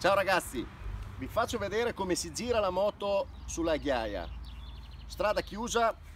Ciao ragazzi, vi faccio vedere come si gira la moto sulla ghiaia. Strada chiusa,